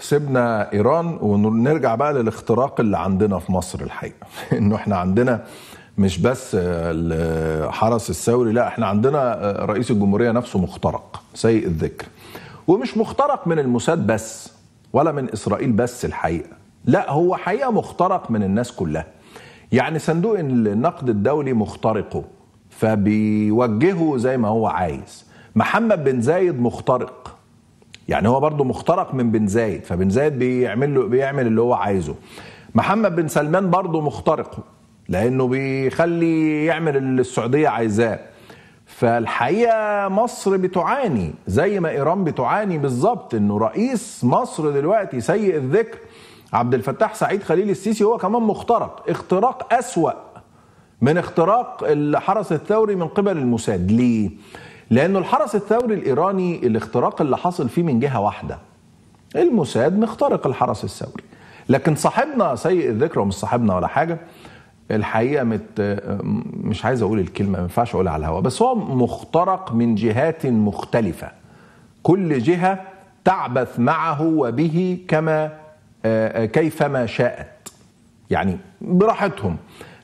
سيبنا ايران ونرجع بقى للاختراق اللي عندنا في مصر الحقيقه انه احنا عندنا مش بس الحرس الثوري لا احنا عندنا رئيس الجمهوريه نفسه مخترق سيء الذكر ومش مخترق من الموساد بس ولا من اسرائيل بس الحقيقه لا هو حقيقه مخترق من الناس كلها يعني صندوق النقد الدولي مخترقه فبيوجهه زي ما هو عايز محمد بن زايد مخترق يعني هو برضه مخترق من بن زايد فبن زايد بيعمل له بيعمل اللي هو عايزه محمد بن سلمان برضه مخترقه لانه بيخلي يعمل اللي السعوديه عايزاه فالحقيقه مصر بتعاني زي ما ايران بتعاني بالظبط انه رئيس مصر دلوقتي سيء الذكر عبد الفتاح سعيد خليل السيسي هو كمان مخترق اختراق اسوا من اختراق الحرس الثوري من قبل الموساد ليه لانه الحرس الثوري الايراني الاختراق اللي حصل فيه من جهه واحده الموساد مخترق الحرس الثوري لكن صاحبنا سيء الذكر ومش صاحبنا ولا حاجه الحقيقه مت مش عايز اقول الكلمه ما ينفعش اقولها على الهواء بس هو مخترق من جهات مختلفه كل جهه تعبث معه وبه كما آه، آه، كيفما شاءت يعني براحتهم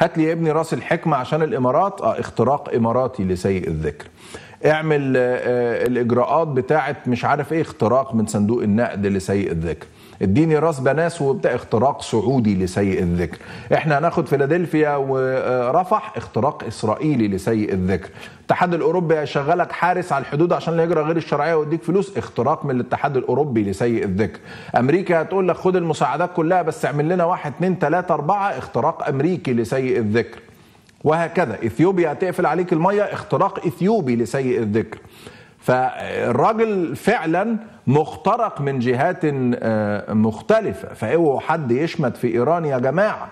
هات لي يا ابني راس الحكمه عشان الامارات اه اختراق اماراتي لسيء الذكر اعمل آه، آه، الاجراءات بتاعه مش عارف ايه اختراق من صندوق النقد لسيء الذكر اديني راس بناس وبتاع اختراق سعودي لسيء الذكر احنا هناخد فيلادلفيا ورفح اختراق اسرائيلي لسيء الذكر الاتحاد الاوروبي هيشغلك حارس على الحدود عشان الهجره غير الشرعيه ويديك فلوس اختراق من الاتحاد الاوروبي لسيء الذكر امريكا هتقول لك خد المساعدات كلها بس اعمل لنا واحد اتنين تلاته اربعه اختراق امريكي لسيء الذكر وهكذا اثيوبيا هتقفل عليك الميه اختراق اثيوبي لسيء الذكر فالراجل فعلا مخترق من جهات آه، مختلفه فاوعوا حد يشمت في ايران يا جماعه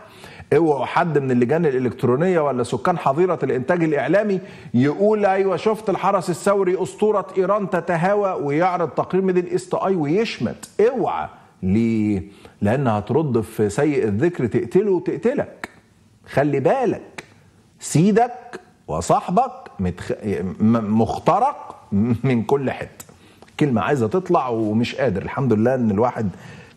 اوعوا حد من اللجان الالكترونيه ولا سكان حظيره الانتاج الاعلامي يقول ايوه شفت الحرس الثوري اسطوره ايران تتهاوى ويعرض تقرير ميدل ايست اي ويشمت اوعى ليه؟ لان هترد في سيء الذكر تقتله وتقتلك خلي بالك سيدك وصاحبك متخ... مخترق من كل حته كلمه عايزه تطلع ومش قادر الحمد لله ان الواحد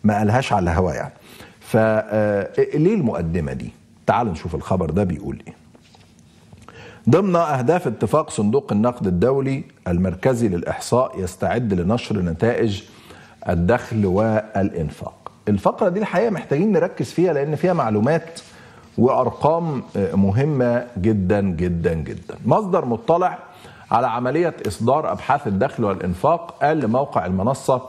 ما قالهاش على الهوا يعني فليه آه، المقدمه دي تعالوا نشوف الخبر ده بيقول ايه ضمن أهداف اتفاق صندوق النقد الدولي المركزي للإحصاء يستعد لنشر نتائج الدخل والإنفاق الفقرة دي الحقيقة محتاجين نركز فيها لأن فيها معلومات وارقام مهمه جدا جدا جدا. مصدر مطلع على عمليه اصدار ابحاث الدخل والانفاق قال لموقع المنصه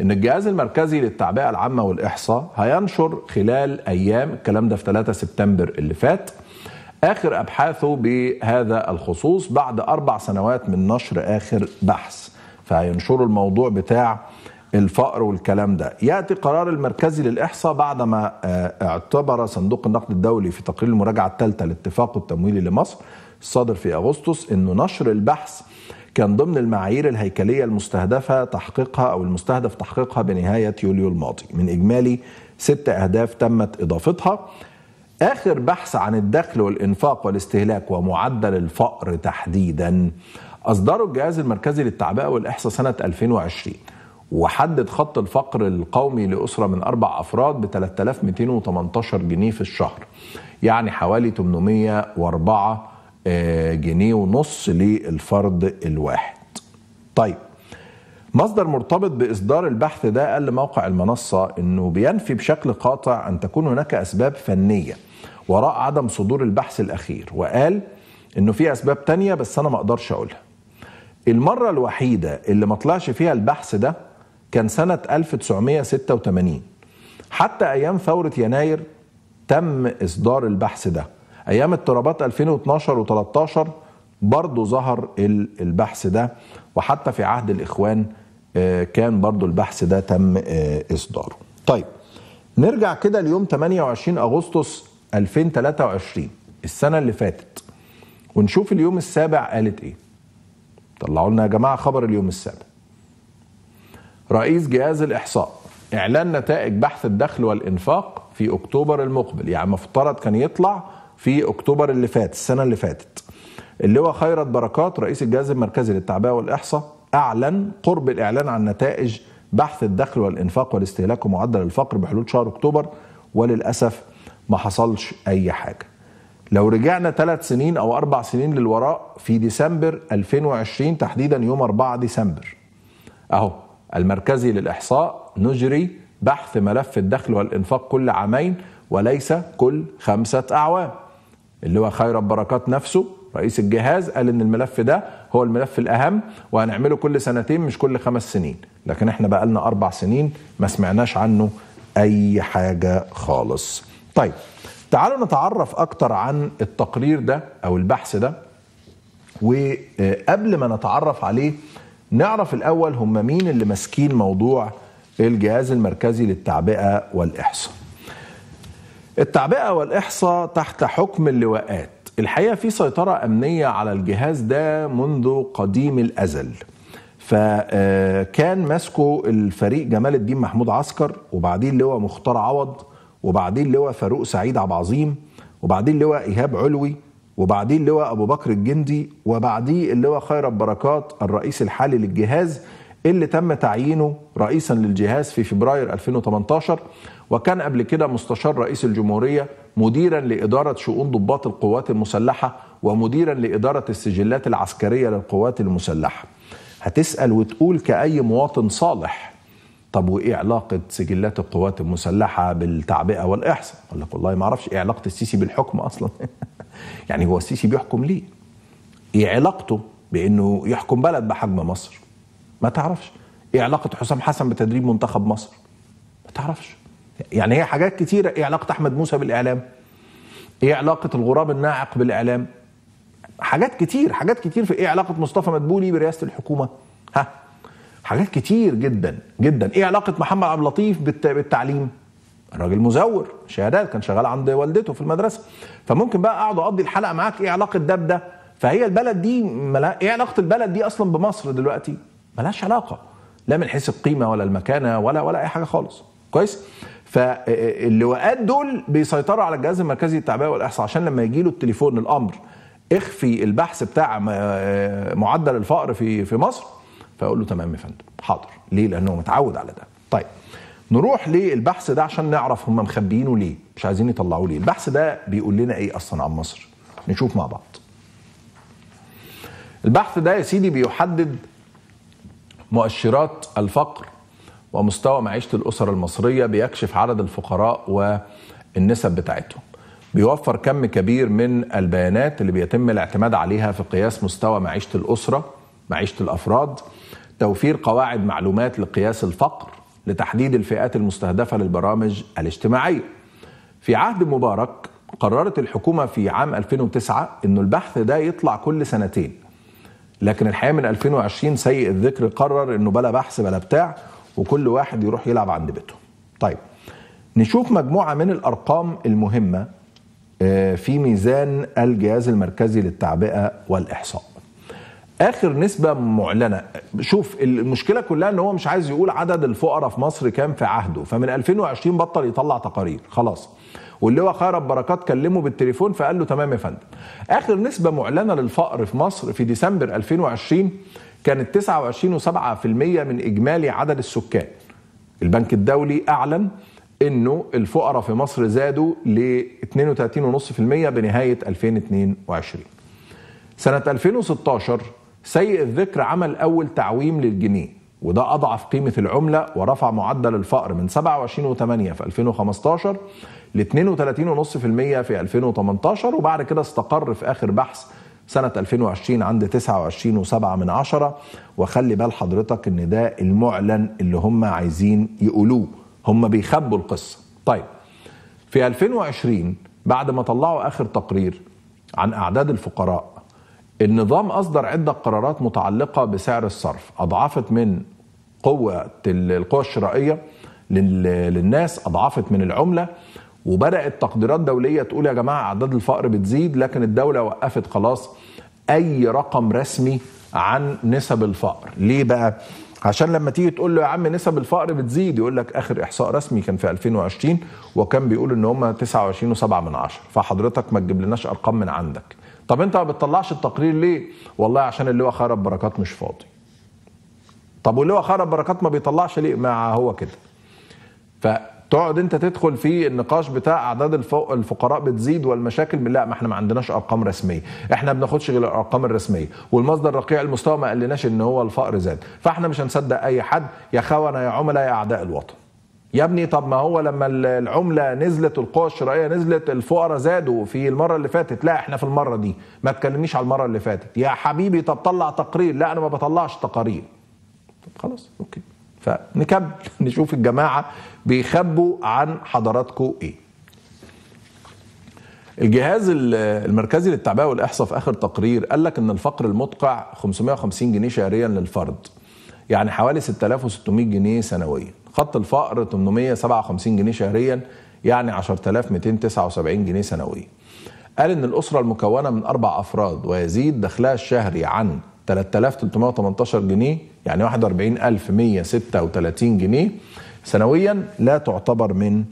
ان الجهاز المركزي للتعبئه العامه والاحصاء هينشر خلال ايام الكلام ده في 3 سبتمبر اللي فات اخر ابحاثه بهذا الخصوص بعد اربع سنوات من نشر اخر بحث فهينشروا الموضوع بتاع الفقر والكلام ده يأتي قرار المركزي للإحصاء بعدما آه، اعتبر صندوق النقد الدولي في تقرير المراجعة الثالثة لاتفاق التمويل لمصر الصادر في أغسطس أنه نشر البحث كان ضمن المعايير الهيكلية المستهدفة تحقيقها أو المستهدف تحقيقها بنهاية يوليو الماضي من إجمالي ست أهداف تمت إضافتها آخر بحث عن الدخل والإنفاق والاستهلاك ومعدل الفقر تحديدا أصدره الجهاز المركزي للتعبئة والإحصاء سنة 2020 وحدد خط الفقر القومي لأسرة من أربع أفراد ب 3218 جنيه في الشهر يعني حوالي 804 آه، جنيه ونص للفرد الواحد طيب مصدر مرتبط بإصدار البحث ده قال لموقع المنصة أنه بينفي بشكل قاطع أن تكون هناك أسباب فنية وراء عدم صدور البحث الأخير وقال أنه في أسباب تانية بس أنا ما أقدرش أقولها المرة الوحيدة اللي ما طلعش فيها البحث ده كان سنة 1986 حتى أيام ثورة يناير تم إصدار البحث ده أيام اضطرابات 2012 و13 برضه ظهر البحث ده وحتى في عهد الإخوان آه، كان برضه البحث ده تم آه، إصداره طيب نرجع كده ليوم 28 أغسطس 2023 السنة اللي فاتت ونشوف اليوم السابع قالت إيه طلعوا لنا يا جماعة خبر اليوم السابع رئيس جهاز الإحصاء إعلان نتائج بحث الدخل والإنفاق في أكتوبر المقبل يعني مفترض كان يطلع في أكتوبر اللي فات السنة اللي فاتت اللواء خيرت بركات رئيس الجهاز المركزي للتعبئة والإحصاء أعلن قرب الإعلان عن نتائج بحث الدخل والإنفاق والاستهلاك ومعدل الفقر بحلول شهر أكتوبر وللأسف ما حصلش أي حاجة لو رجعنا ثلاث سنين أو أربع سنين للوراء في ديسمبر 2020 تحديدا يوم 4 ديسمبر أهو المركزي للإحصاء نجري بحث ملف الدخل والإنفاق كل عامين وليس كل خمسة أعوام اللي هو خير بركات نفسه رئيس الجهاز قال ان الملف ده هو الملف الاهم وهنعمله كل سنتين مش كل خمس سنين لكن احنا بقى لنا اربع سنين ما سمعناش عنه اي حاجه خالص طيب تعالوا نتعرف اكتر عن التقرير ده او البحث ده وقبل ما نتعرف عليه نعرف الاول هم مين اللي ماسكين موضوع الجهاز المركزي للتعبئه والاحصاء التعبئه والاحصاء تحت حكم اللواءات الحقيقه في سيطره امنيه على الجهاز ده منذ قديم الازل فكان آه، ماسكه الفريق جمال الدين محمود عسكر وبعدين لواء مختار عوض وبعدين لواء فاروق سعيد عبد العظيم وبعدين لواء ايهاب علوي وبعديه اللواء ابو بكر الجندي وبعديه اللواء خيرت بركات الرئيس الحالي للجهاز اللي تم تعيينه رئيسا للجهاز في فبراير 2018 وكان قبل كده مستشار رئيس الجمهورية مديرا لإدارة شؤون ضباط القوات المسلحة ومديرا لإدارة السجلات العسكرية للقوات المسلحة هتسأل وتقول كأي مواطن صالح طب وايه علاقه سجلات القوات المسلحه بالتعبئه والاحصاء؟ قال لك والله ما اعرفش ايه علاقه السيسي بالحكم اصلا؟ يعني هو السيسي بيحكم ليه؟ ايه علاقته بانه يحكم بلد بحجم مصر؟ ما تعرفش. ايه علاقه حسام حسن بتدريب منتخب مصر؟ ما تعرفش. يعني هي حاجات كتيره، ايه علاقه احمد موسى بالاعلام؟ ايه علاقه الغراب الناعق بالاعلام؟ حاجات كتير، حاجات كتير في ايه علاقه مصطفى مدبولي برئاسه الحكومه؟ ها حاجات كتير جدا جدا ايه علاقه محمد عبد اللطيف بالتعليم الراجل مزور شهادات كان شغال عند والدته في المدرسه فممكن بقى اقعد اقضي الحلقه معاك ايه علاقه ده بده فهي البلد دي ملا... ايه علاقه البلد دي اصلا بمصر دلوقتي ملهاش علاقه لا من حيث القيمه ولا المكانه ولا ولا اي حاجه خالص كويس فاللواءات دول بيسيطروا على الجهاز المركزي للتعبئه والاحصاء عشان لما يجي له التليفون الامر اخفي البحث بتاع معدل الفقر في في مصر فاقول له تمام يا فندم حاضر ليه لانه متعود على ده طيب نروح للبحث ده عشان نعرف هم مخبيينه ليه مش عايزين يطلعوه ليه البحث ده بيقول لنا ايه اصلا عن مصر نشوف مع بعض البحث ده يا سيدي بيحدد مؤشرات الفقر ومستوى معيشة الأسر المصرية بيكشف عدد الفقراء والنسب بتاعتهم بيوفر كم كبير من البيانات اللي بيتم الاعتماد عليها في قياس مستوى معيشة الأسرة معيشه الافراد توفير قواعد معلومات لقياس الفقر لتحديد الفئات المستهدفه للبرامج الاجتماعيه في عهد مبارك قررت الحكومه في عام 2009 انه البحث ده يطلع كل سنتين لكن الحقيقه من 2020 سيء الذكر قرر انه بلا بحث بلا بتاع وكل واحد يروح يلعب عند بيته طيب نشوف مجموعه من الارقام المهمه آه، في ميزان الجهاز المركزي للتعبئه والاحصاء اخر نسبه معلنه شوف المشكله كلها ان هو مش عايز يقول عدد الفقراء في مصر كام في عهده فمن 2020 بطل يطلع تقارير خلاص واللي هو خير بركات كلمه بالتليفون فقال له تمام يا فندم اخر نسبه معلنه للفقر في مصر في ديسمبر 2020 كانت 29.7% من اجمالي عدد السكان البنك الدولي اعلن انه الفقراء في مصر زادوا ل 32.5% بنهايه 2022 سنه 2016 سيء الذكر عمل أول تعويم للجنيه وده أضعف قيمة العملة ورفع معدل الفقر من 27.8 في 2015 ل 32.5% في 2018 وبعد كده استقر في آخر بحث سنة 2020 عند 29.7 من عشرة وخلي بال حضرتك ان ده المعلن اللي هم عايزين يقولوه هم بيخبوا القصة طيب في 2020 بعد ما طلعوا آخر تقرير عن أعداد الفقراء النظام أصدر عدة قرارات متعلقة بسعر الصرف أضعفت من قوة القوى الشرائية للناس أضعفت من العملة وبدأت تقديرات دولية تقول يا جماعة أعداد الفقر بتزيد لكن الدولة وقفت خلاص أي رقم رسمي عن نسب الفقر ليه بقى؟ عشان لما تيجي تقول له يا عم نسب الفقر بتزيد يقول لك اخر احصاء رسمي كان في 2020 وكان بيقول ان هم 29.7 من فحضرتك ما تجيب لناش ارقام من عندك طب انت ما بتطلعش التقرير ليه والله عشان اللواء خرب بركات مش فاضي طب واللواء خرب بركات ما بيطلعش ليه ما هو كده فتقعد انت تدخل في النقاش بتاع اعداد الفقراء بتزيد والمشاكل لا ما احنا ما عندناش ارقام رسميه احنا ما بناخدش غير الارقام الرسميه والمصدر رقيع المستوى ما قالناش ان هو الفقر زاد فاحنا مش هنصدق اي حد يا خونه يا عملاء يا اعداء الوطن يا ابني طب ما هو لما العمله نزلت القوى الشرائيه نزلت الفقراء زادوا في المره اللي فاتت لا احنا في المره دي ما تكلمنيش على المره اللي فاتت يا حبيبي طب طلع تقرير لا انا ما بطلعش تقارير طب خلاص اوكي فنكمل نشوف الجماعه بيخبوا عن حضراتكم ايه الجهاز المركزي للتعبئه والاحصاء في اخر تقرير قال لك ان الفقر المدقع 550 جنيه شهريا للفرد يعني حوالي 6600 جنيه سنويا خط الفقر 857 جنيه شهريا يعني 10279 جنيه سنويا قال ان الاسره المكونه من اربع افراد ويزيد دخلها الشهري عن 3318 جنيه يعني 41136 جنيه سنويا لا تعتبر من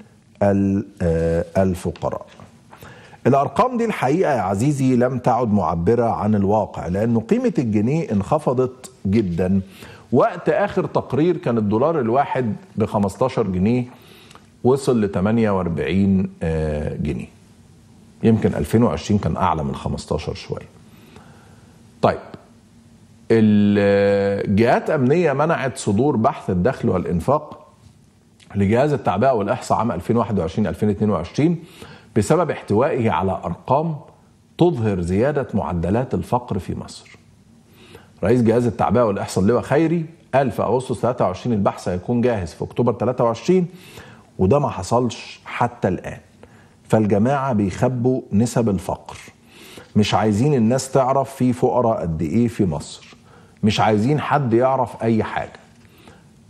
آه، الفقراء الأرقام دي الحقيقة يا عزيزي لم تعد معبرة عن الواقع لأن قيمة الجنيه انخفضت جدا وقت اخر تقرير كان الدولار الواحد ب 15 جنيه وصل ل 48 آه، جنيه يمكن 2020 كان اعلى من 15 شويه طيب الجهات امنيه منعت صدور بحث الدخل والانفاق لجهاز التعبئه والاحصاء عام 2021 2022 بسبب احتوائه على ارقام تظهر زياده معدلات الفقر في مصر رئيس جهاز التعبئه والاحصاء اللواء خيري قال في اغسطس 23 البحث هيكون جاهز في اكتوبر 23 وده ما حصلش حتى الان فالجماعه بيخبوا نسب الفقر مش عايزين الناس تعرف في فقراء قد ايه في مصر مش عايزين حد يعرف اي حاجه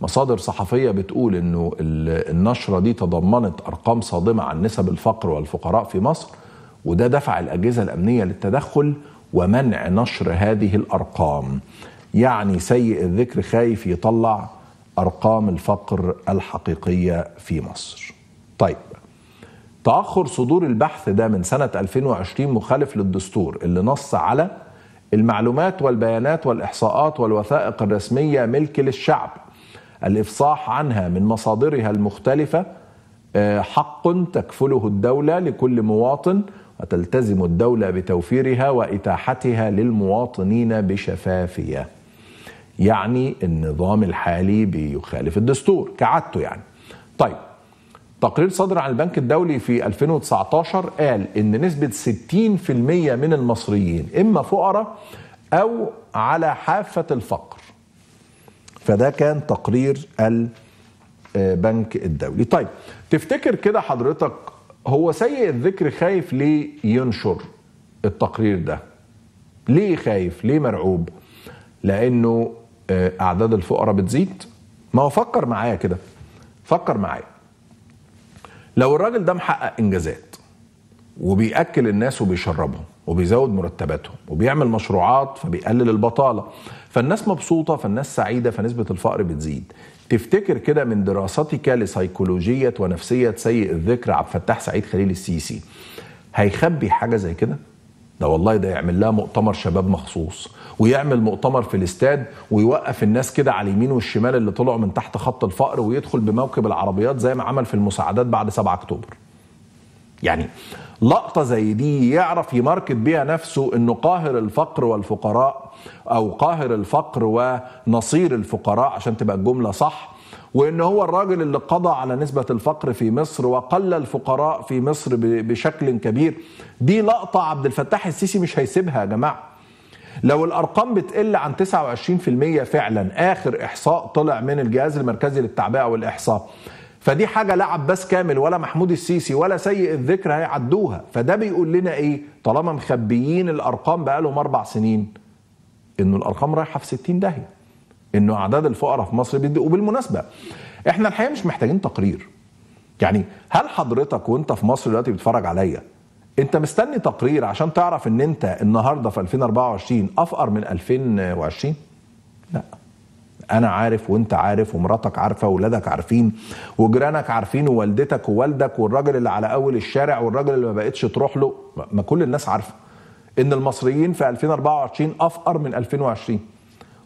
مصادر صحفية بتقول انه النشرة دي تضمنت ارقام صادمة عن نسب الفقر والفقراء في مصر وده دفع الاجهزة الامنية للتدخل ومنع نشر هذه الارقام يعني سيء الذكر خايف يطلع ارقام الفقر الحقيقيه في مصر طيب تاخر صدور البحث ده من سنه 2020 مخالف للدستور اللي نص على المعلومات والبيانات والاحصاءات والوثائق الرسميه ملك للشعب الافصاح عنها من مصادرها المختلفه آه، حق تكفله الدوله لكل مواطن وتلتزم الدولة بتوفيرها وإتاحتها للمواطنين بشفافية يعني النظام الحالي بيخالف الدستور كعادته يعني طيب تقرير صدر عن البنك الدولي في 2019 قال ان نسبة 60% من المصريين اما فقراء او على حافة الفقر فده كان تقرير البنك الدولي طيب تفتكر كده حضرتك هو سيء الذكر خايف ليه ينشر التقرير ده ليه خايف ليه مرعوب لانه آه، اعداد الفقراء بتزيد ما هو فكر معايا كده فكر معايا لو الراجل ده محقق انجازات وبياكل الناس وبيشربهم وبيزود مرتباتهم وبيعمل مشروعات فبيقلل البطاله فالناس مبسوطه فالناس سعيده فنسبه الفقر بتزيد تفتكر كده من دراستك لسيكولوجيه ونفسيه سيء الذكر عبد الفتاح سعيد خليل السيسي هيخبي حاجه زي كده ده والله ده يعمل لها مؤتمر شباب مخصوص ويعمل مؤتمر في الاستاد ويوقف الناس كده على اليمين والشمال اللي طلعوا من تحت خط الفقر ويدخل بموكب العربيات زي ما عمل في المساعدات بعد 7 اكتوبر يعني لقطة زي دي يعرف يماركت بيها نفسه انه قاهر الفقر والفقراء او قاهر الفقر ونصير الفقراء عشان تبقى الجملة صح وان هو الراجل اللي قضى على نسبة الفقر في مصر وقل الفقراء في مصر بشكل كبير دي لقطة عبد الفتاح السيسي مش هيسيبها يا جماعة لو الارقام بتقل عن 29% فعلا اخر احصاء طلع من الجهاز المركزي للتعبئه والاحصاء فدي حاجه لا عباس كامل ولا محمود السيسي ولا سيء الذكر هيعدوها فده بيقول لنا ايه طالما مخبيين الارقام بقالهم اربع سنين انه الارقام رايحه في 60 داهيه انه اعداد الفقراء في مصر بيدق وبالمناسبه احنا الحقيقه مش محتاجين تقرير يعني هل حضرتك وانت في مصر دلوقتي بتتفرج عليا انت مستني تقرير عشان تعرف ان انت النهارده في 2024 افقر من 2020 لا انا عارف وانت عارف ومراتك عارفه واولادك عارفين وجيرانك عارفين ووالدتك ووالدك والراجل اللي على اول الشارع والراجل اللي ما بقتش تروح له ما كل الناس عارفه ان المصريين في 2024 افقر من 2020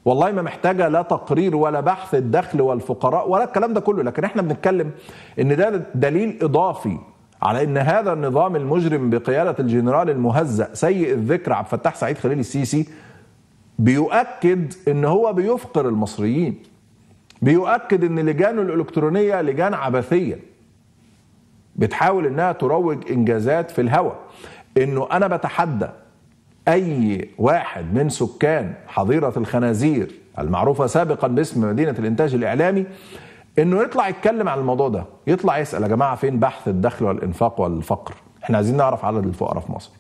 والله ما محتاجة لا تقرير ولا بحث الدخل والفقراء ولا الكلام ده كله لكن احنا بنتكلم ان ده دليل اضافي على ان هذا النظام المجرم بقيادة الجنرال المهزأ سيء الذكر عبد الفتاح سعيد خليل السيسي بيؤكد ان هو بيفقر المصريين بيؤكد ان لجانه الالكترونيه لجان عبثيه بتحاول انها تروج انجازات في الهوى انه انا بتحدى اي واحد من سكان حظيره الخنازير المعروفه سابقا باسم مدينه الانتاج الاعلامي انه يطلع يتكلم عن الموضوع ده يطلع يسال يا جماعه فين بحث الدخل والانفاق والفقر احنا عايزين نعرف عدد الفقراء في مصر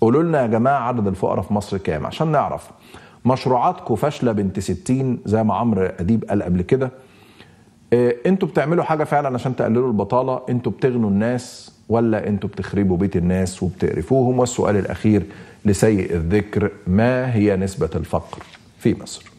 قولوا لنا يا جماعه عدد الفقراء في مصر كام عشان نعرف مشروعاتكم فاشله بنت 60 زي ما عمرو اديب قال قبل كده آه، انتوا بتعملوا حاجه فعلا عشان تقللوا البطاله انتوا بتغنوا الناس ولا انتوا بتخربوا بيت الناس وبتقرفوهم والسؤال الاخير لسيء الذكر ما هي نسبه الفقر في مصر